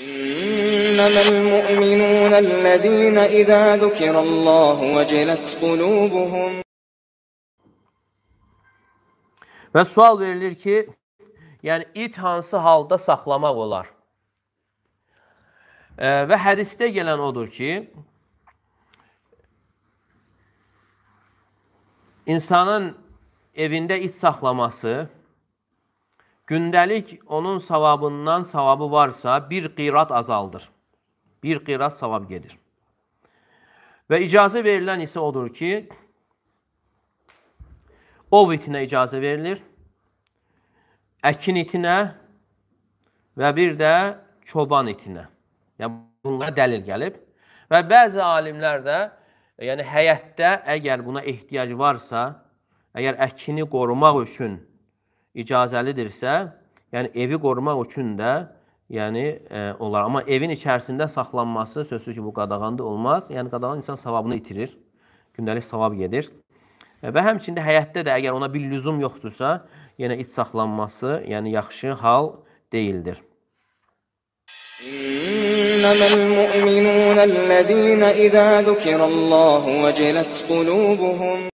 إنما المؤمنون الذين إذا ذكر الله وجلت قلوبهم Və sual verilir ki, yəni it hansı halda saxlamaq olar? E, və hədisdə gələn odur ki, insanın evində it saxlaması, Gündəlik onun savabından savabı varsa bir qirat azaldır. Bir qirat savab gedir. Və icazə verilən isə odur ki, ov itinə icazə verilir, əkin itinə və bir də çoban itinə. Yəni, bunlara dəlil gəlib. Və bəzi alimlər də, yəni həyətdə əgər buna ehtiyac varsa, əgər əkini qorumaq üçün icazəlidirsə, yəni evi qorumaq üçün də yəni e, olar. Amma evin içərisində saxlanması sözsüz ki, bu qadağandır olmaz. Yəni qadağan insan savabını itirir. Gündəlik savab gedir. E, və həmçində həyətdə də əgər ona bir lüzum yoxdursa, yenə yəni iç saxlanması, yəni yaxşı hal deyildir. إنما المؤمنون الذين إذا ذكر الله وجلت قلوبهم